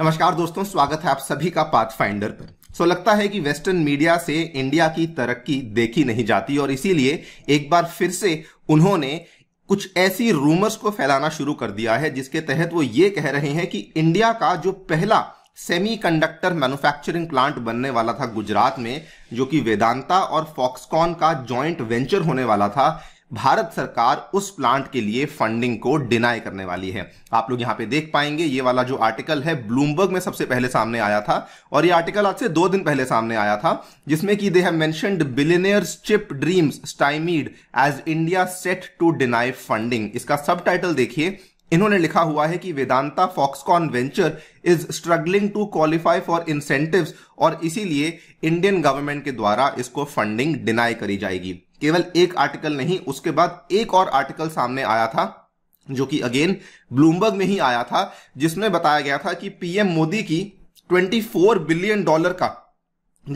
नमस्कार दोस्तों स्वागत है आप सभी का पाथ फाइंडर पर सो लगता है कि वेस्टर्न मीडिया से इंडिया की तरक्की देखी नहीं जाती और इसीलिए एक बार फिर से उन्होंने कुछ ऐसी रूमर्स को फैलाना शुरू कर दिया है जिसके तहत वो ये कह रहे हैं कि इंडिया का जो पहला सेमीकंडक्टर मैन्युफैक्चरिंग प्लांट बनने वाला था गुजरात में जो कि वेदांता और फॉक्सकॉन का जॉइंट वेंचर होने वाला था भारत सरकार उस प्लांट के लिए फंडिंग को डिनाई करने वाली है आप लोग यहां पे देख पाएंगे ये वाला जो आर्टिकल है ब्लूमबर्ग में सबसे पहले सामने आया था और ये आर्टिकल आज से दो दिन पहले सामने आया था जिसमें कि they have mentioned billionaires chip dreams stymied as India set to deny funding इसका सब देखिए इन्होंने लिखा हुआ है कि Vedanta Foxconn venture is struggling to qualify for incentives और इसीलिए इंडियन गवर्नमेंट के द्वारा इसको फंडिंग डिनाई करी जाएगी केवल एक आर्टिकल नहीं उसके बाद एक और आर्टिकल सामने आया था जो कि अगेन ब्लूमबर्ग में ही आया था जिसमें बताया गया था कि पीएम मोदी की 24 बिलियन डॉलर का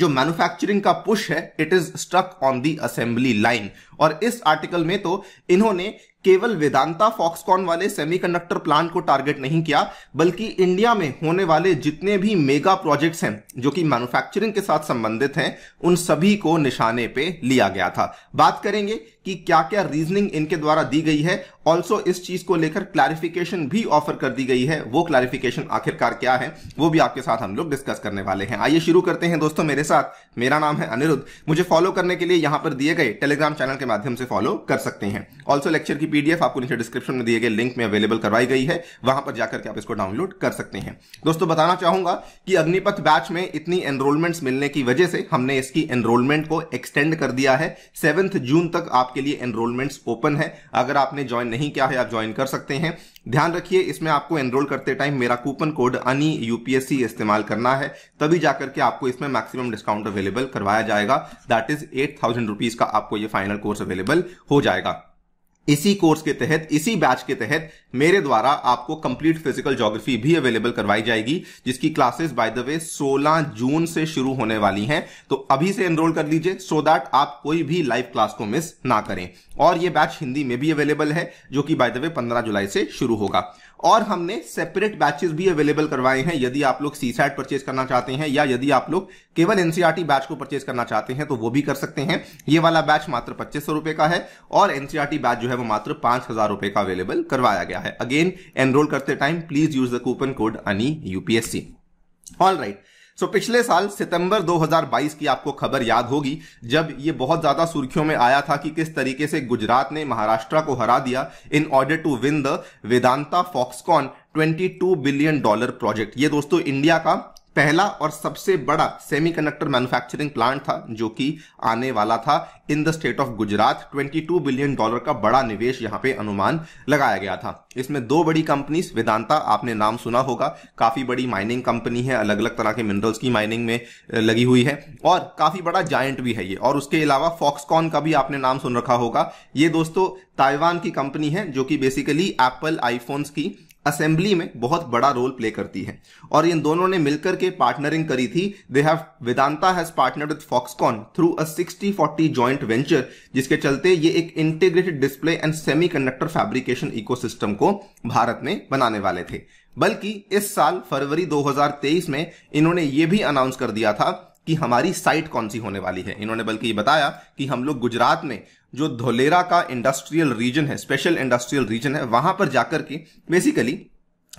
जो मैन्युफैक्चरिंग का पुश है it is struck on the assembly line और इस आर्टिकल में तो इन्होंने केवल वेदांता फॉक्सकॉन वाले सेमीकंडक्टर प्लांट को टारगेट नहीं किया बल्कि इंडिया में होने वाले जितने भी मेगा प्रोजेक्ट्स हैं जो कि मैन्युफैक्चरिंग के साथ संबंधित हैं उन सभी को निशाने पे लिया गया था बात करेंगे कि क्या क्या रीजनिंग इनके द्वारा दी गई है ऑल्सो इस चीज को लेकर क्लैरिफिकेशन भी ऑफर कर दी गई है वो क्लैरिफिकेशन आखिरकार क्या है वो भी आपके साथ हम लोग डिस्कस करने वाले हैं आइए शुरू करते हैं दोस्तों मेरे साथ मेरा नाम है अनिरुद्ध मुझे फॉलो करने के लिए यहां पर दिए गए टेलीग्राम चैनल के माध्यम से फॉलो कर सकते हैं ऑल्सो लेक्चर की पीडीएफ आपको नीचे डिस्क्रिप्शन में दिए गए लिंक में अवेलेबल करवाई गई है वहां पर जाकर के आप इसको डाउनलोड कर सकते हैं दोस्तों बताना चाहूंगा कि अग्निपथ बैच में इतनी एनरोलमेंट मिलने की वजह से हमने इसकी एनरोलमेंट को एक्सटेंड कर दिया है सेवंथ जून तक आपके लिए एनरोलमेंट ओपन है अगर आपने ज्वाइन नहीं किया है आप ज्वाइन कर सकते हैं ध्यान रखिए इसमें आपको एनरोल करते टाइम मेरा कूपन कोड अनी यूपीएससी इस्तेमाल करना है तभी जाकर के आपको इसमें मैक्सिमम डिस्काउंट अवेलेबल करवाया जाएगा that is eight thousand rupees का आपको ये फाइनल कोर्स कोर्स अवेलेबल हो जाएगा इसी कोर्स के तहत इसी बैच के तहत मेरे द्वारा आपको कंप्लीट फिजिकल ज्योग्राफी भी अवेलेबल करवाई जाएगी जिसकी क्लासेस बाय द वे 16 जून से शुरू होने वाली हैं तो अभी से एनरोल कर लीजिए सो दैट आप कोई भी लाइव क्लास को मिस ना करें और ये बैच हिंदी में भी अवेलेबल है जो कि बाय द वे 15 जुलाई से शुरू होगा और हमने सेपरेट बैचेस भी अवेलेबल करवाए हैं यदि आप लोग सी सैट परचेज करना चाहते हैं या यदि आप लोग केवल एनसीआरटी बैच e को परचेज करना चाहते हैं तो वो भी कर सकते हैं ये वाला बैच मात्र पच्चीस सौ रुपए का है और एनसीआरटी बैच e जो है वो मात्र पांच हजार रुपए का अवेलेबल करवाया गया है अगेन एनरोल करते time please use the coupon code ani UPSC all right so so, पिछले साल सितंबर 2022 की आपको खबर याद होगी जब ये बहुत ज्यादा सुर्खियों में आया था कि किस तरीके से गुजरात ने महाराष्ट्र को हरा दिया in order to win the Vedanta Foxconn 22 billion dollar project ये दोस्तों इंडिया का पहला और सबसे बड़ा सेमीकंडक्टर मैन्युफैक्चरिंग प्लांट था जो कि आने वाला था in the state of Gujarat 22 billion dollar का बड़ा निवेश यहाँ पे अनुमान लगाया गया था इसमें दो बड़ी कंपनीज वेदांता आपने नाम सुना होगा काफी बड़ी माइनिंग कंपनी है अलग अलग तरह के मिनरल्स की माइनिंग में लगी हुई है और काफी बड़ा जायंट भी है ये और उसके अलावा फॉक्सकॉन का भी आपने नाम सुन रखा होगा ये दोस्तों ताइवान की कंपनी है जो कि बेसिकली एप्पल आईफोन्स की असेंबली में बहुत बड़ा रोल प्ले करती है और इन दोनों ने मिलकर के पार्टनरिंग करी थी they have Vedanta has partner with Foxconn through a 60 40 joint venture जिसके चलते ये एक integrated display and semiconductor fabrication ecosystem को भारत में बनाने वाले थे बल्कि इस साल फरवरी 2023 में इन्होंने ये भी अनाउंस कर दिया था कि हमारी साइट कौन सी होने वाली है इन्होंने बल्कि ये बताया कि हम लोग गुजरात में जो धोलेरा का इंडस्ट्रियल रीजन है स्पेशल इंडस्ट्रियल रीजन है वहां पर जाकर के बेसिकली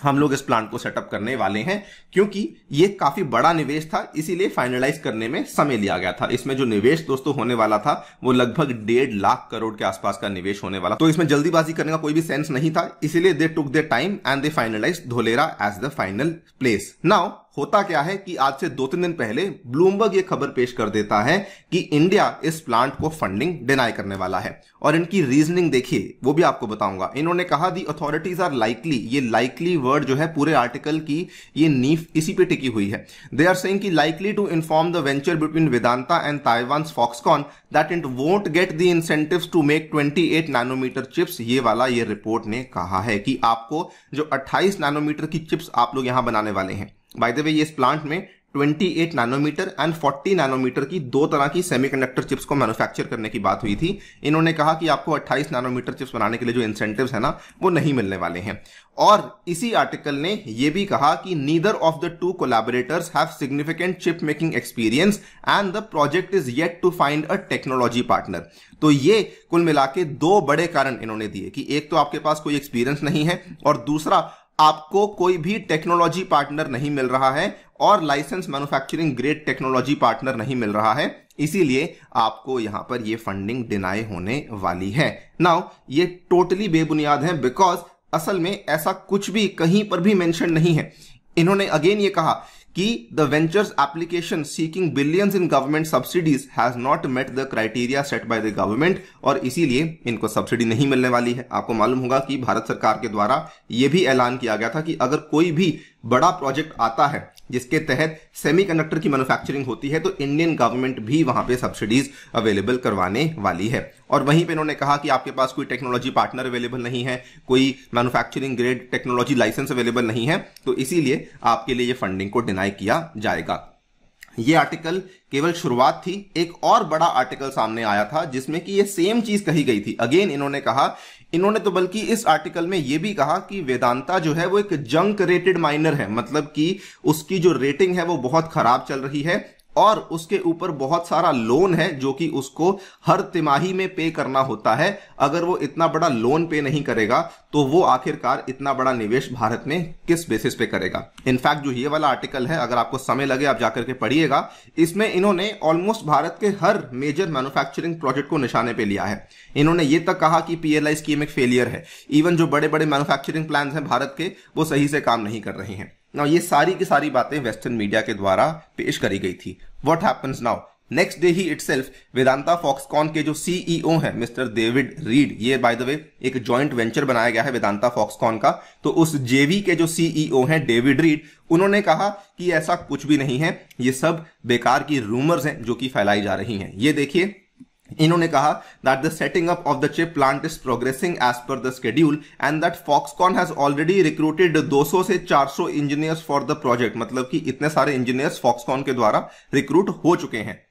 हम लोग इस प्लांट को सेटअप करने वाले हैं क्योंकि ये काफी बड़ा निवेश था इसीलिए फाइनलाइज करने में समय लिया गया था इसमें जो निवेश दोस्तों होने वाला था वो लगभग डेढ़ लाख करोड़ के आसपास का निवेश होने वाला तो इसमें जल्दीबाजी करने का कोई भी सेंस नहीं था इसीलिए they took the time and they finalize Dholera as the final place now होता क्या है कि आज से दो तीन दिन पहले ब्लूमबर्ग ये खबर पेश कर देता है कि इंडिया इस प्लांट को फंडिंग डिनाई करने वाला है और इनकी रीजनिंग देखिए वो भी आपको बताऊंगा इन्होंने कहा दी अथॉरिटीज आर लाइकली ये लाइकली वर्ड जो है पूरे आर्टिकल की ये नीफ इसी पे टिकी हुई है दे आर सेइंग कि likely to inform the venture between Vedanta and Taiwan Foxconn that it won't get the incentive to make twenty nanometer chips ये वाला ये रिपोर्ट ने कहा है कि आपको जो अट्ठाईस नैनोमीटर की चिप्स आप लोग यहां बनाने वाले हैं बाय द वे ये इस प्लांट में 28 नैनोमीटर एंड 40 नैनोमीटर की दो तरह की सेमीकंडक्टर चिप्स को मैन्युफैक्चर करने की बात हुई थी इन्होंने कहा कि आपको 28 नैनोमीटर चिप्स बनाने के लिए जो इंसेंटिव है ना वो नहीं मिलने वाले हैं और इसी आर्टिकल ने ये भी कहा कि neither of the two collaborators have significant chip making experience and the project is yet to find a technology partner तो ये कुल मिला दो बड़े कारण इन्होंने दिए कि एक तो आपके पास कोई एक्सपीरियंस नहीं है और दूसरा आपको कोई भी टेक्नोलॉजी पार्टनर नहीं मिल रहा है और license manufacturing grade technology partner नहीं मिल रहा है इसीलिए आपको यहां पर ये फंडिंग डिनाई होने वाली है नाउ ये टोटली बेबुनियाद है बिकॉज असल में ऐसा कुछ भी कहीं पर भी मेंशन नहीं है इन्होंने अगेन ये कहा कि the venture's application seeking billions in government subsidies has not met the criteria set by the government और इसीलिए इनको सब्सिडी नहीं मिलने वाली है आपको मालूम होगा कि भारत सरकार के द्वारा यह भी ऐलान किया गया था कि अगर कोई भी बड़ा प्रोजेक्ट आता है जिसके तहत सेमीकंडक्टर की मैन्युफैक्चरिंग होती है तो इंडियन गवर्नमेंट भी वहां पे सब्सिडीज अवेलेबल करवाने वाली है और वहीं पे इन्होंने कहा कि आपके पास कोई टेक्नोलॉजी पार्टनर अवेलेबल नहीं है कोई manufacturing grade technology license available नहीं है तो इसीलिए आपके लिए ये फंडिंग को डिनाई किया जाएगा ये आर्टिकल केवल शुरुआत थी एक और बड़ा आर्टिकल सामने आया था जिसमें कि यह सेम चीज कही गई थी अगेन इन्होंने कहा इन्होंने तो बल्कि इस आर्टिकल में यह भी कहा कि वेदांता जो है वो एक जंक रेटेड माइनर है मतलब कि उसकी जो रेटिंग है वो बहुत खराब चल रही है और उसके ऊपर बहुत सारा लोन है जो कि उसको हर तिमाही में पे करना होता है अगर वो इतना बड़ा लोन पे नहीं करेगा तो वो आखिरकार इतना बड़ा निवेश भारत में किस बेसिस पे करेगा इनफैक्ट जो ये वाला आर्टिकल है अगर आपको समय लगे आप जाकर के पढ़िएगा इसमें इन्होंने ऑलमोस्ट भारत के हर मेजर मैन्युफैक्चरिंग प्रोजेक्ट को निशाने पर लिया है इन्होंने ये तक कहा कि पीएलआई स्कीम एक फेलियर है इवन जो बड़े बड़े मैनुफैक्चरिंग प्लान हैं भारत के वो सही से काम नहीं कर रहे हैं नाउ ये सारी की सारी बातें वेस्टर्न मीडिया के द्वारा पेश करी गई थी what happens now next day ही सेल्फ वेदांता फॉक्सकॉन के जो सीईओ e हैं मिस्टर डेविड रीड ये बाय द वे एक जॉइंट वेंचर बनाया गया है वेदांता फॉक्सकॉन का तो उस जेवी के जो सीईओ e हैं डेविड रीड उन्होंने कहा कि ऐसा कुछ भी नहीं है ये सब बेकार की रूमर्स हैं जो कि फैलाई जा रही हैं ये देखिए इन्होंने कहा that the setting up of the chip plant is progressing as per the schedule and that Foxconn has already recruited 200 से 400 इंजीनियर्स फॉर द प्रोजेक्ट मतलब कि इतने सारे इंजीनियर्स फॉक्सकॉन के द्वारा रिक्रूट हो चुके हैं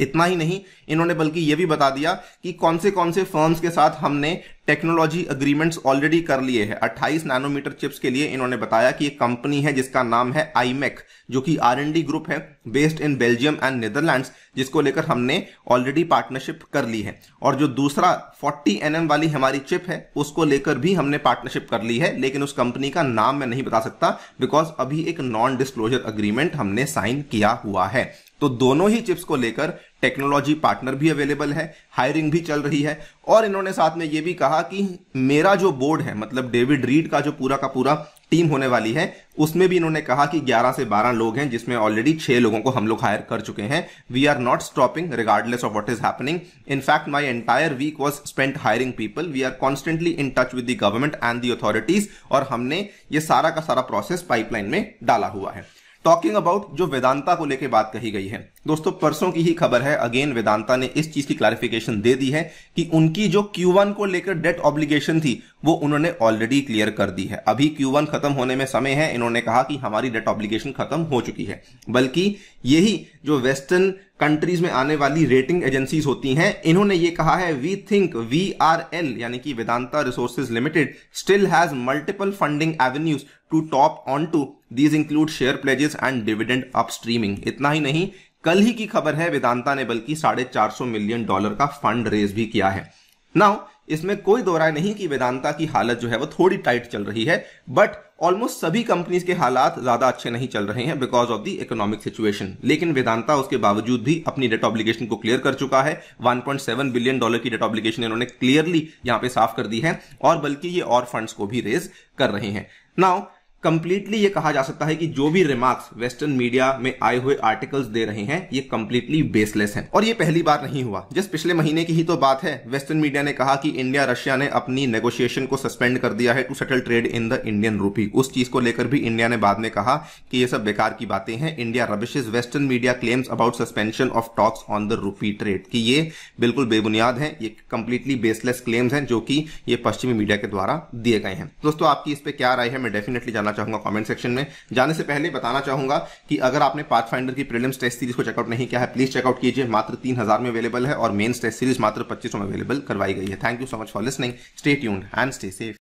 इतना ही नहीं इन्होंने बल्कि यह भी बता दिया कि कौन से कौन से फर्म्स के साथ हमने टेक्नोलॉजी अग्रीमेंट्स ऑलरेडी कर लिए हैं 28 नैनोमीटर चिप्स के लिए इन्होंने बताया कि एक कंपनी है जिसका नाम है आईमेक जो कि आर ग्रुप है based in Belgium and Netherlands जिसको लेकर हमने ऑलरेडी पार्टनरशिप कर ली है और जो दूसरा 40 एनएम वाली हमारी चिप है उसको लेकर भी हमने पार्टनरशिप कर ली है लेकिन उस कंपनी का नाम मैं नहीं बता सकता बिकॉज अभी एक नॉन डिस्क्लोजर अग्रीमेंट हमने साइन किया हुआ है तो दोनों ही चिप्स को लेकर टेक्नोलॉजी पार्टनर भी अवेलेबल है हायरिंग भी चल रही है और इन्होंने साथ में ये भी कहा कि मेरा जो बोर्ड है मतलब डेविड रीड का जो पूरा का पूरा टीम होने वाली है उसमें भी इन्होंने कहा कि 11 से 12 लोग हैं जिसमें ऑलरेडी छह लोगों को हम लोग हायर कर चुके हैं we are not stopping regardless of what is happening in fact my entire week was spent hiring people we are constantly in touch with the government and the authorities और हमने ये सारा का सारा प्रोसेस पाइपलाइन में डाला हुआ है टॉकिंग अबाउट जो वेदांता को लेके बात कही गई है दोस्तों परसों की ही खबर है अगेन वेदांता ने इस चीज की क्लैरिफिकेशन दे दी है कि उनकी जो Q1 को लेकर डेट ऑब्लिगेशन थी वो उन्होंने ऑलरेडी क्लियर कर दी है अभी Q1 खत्म होने में समय है इन्होंने कहा कि हमारी डेट ऑब्लिगेशन खत्म हो चुकी है बल्कि यही जो वेस्टर्न कंट्रीज में आने वाली रेटिंग एजेंसीज होती हैं इन्होंने ये कहा है we think we are L यानी कि Vedanta resources limited still has multiple funding avenues to top on to these include share pledges and dividend upstreaming इतना ही नहीं कल ही की खबर है वेदांता ने बल्कि साढ़े चार सौ मिलियन डॉलर का फंड रेज भी किया है नाउ इसमें कोई दो नहीं कि वेदांता की हालत जो है वो थोड़ी टाइट चल रही है बट ऑलमोस्ट सभी कंपनीज के हालात ज्यादा अच्छे नहीं चल रहे हैं because of the economic situation लेकिन वेदांता उसके बावजूद भी अपनी डेट ऑब्लिगेशन को क्लियर कर चुका है 1.7 बिलियन डॉलर की डेट ऑब्लिगेशन इन्होंने क्लियरली यहां पे साफ कर दी है और बल्कि ये और फंड्स को भी रेज कर रहे हैं नाउ कंप्लीटली ये कहा जा सकता है कि जो भी रिमार्क्स वेस्टर्न मीडिया में आए हुए आर्टिकल्स दे रहे हैं ये कंप्लीटली बेसलेस हैं और ये पहली बार नहीं हुआ जिस पिछले महीने की ही तो बात है वेस्टर्न मीडिया ने कहा कि इंडिया रशिया ने अपनी नेगोशिएशन को सस्पेंड कर दिया है to settle trade in the Indian rupee उस चीज को लेकर भी इंडिया ने बाद में कहा कि ये सब बेकार की बातें हैं India rubbish is western media claims about suspension of talks on the rupee trade की ये बिल्कुल बेबुनियाद है ये कंप्लीटली बेसलेस क्लेम्स हैं जो कि ये पश्चिमी मीडिया के द्वारा दिए गए हैं दोस्तों आपकी इस पर क्या राय है मैं डेफिनेटली जाना करना चाहूंगा कमेंट सेक्शन में जाने से पहले बताना चाहूंगा कि अगर आपने पाथ फाइंडर की प्रीलिम्स टेस्ट सीरीज को चेकआउट नहीं किया है प्लीज चेकआउट कीजिए मात्र तीन हजार में अवेलेबल है और मेन्स टेस्ट सीरीज मात्र पच्चीस में अवेलेबल करवाई गई है thank you so much for listening stay tuned and stay safe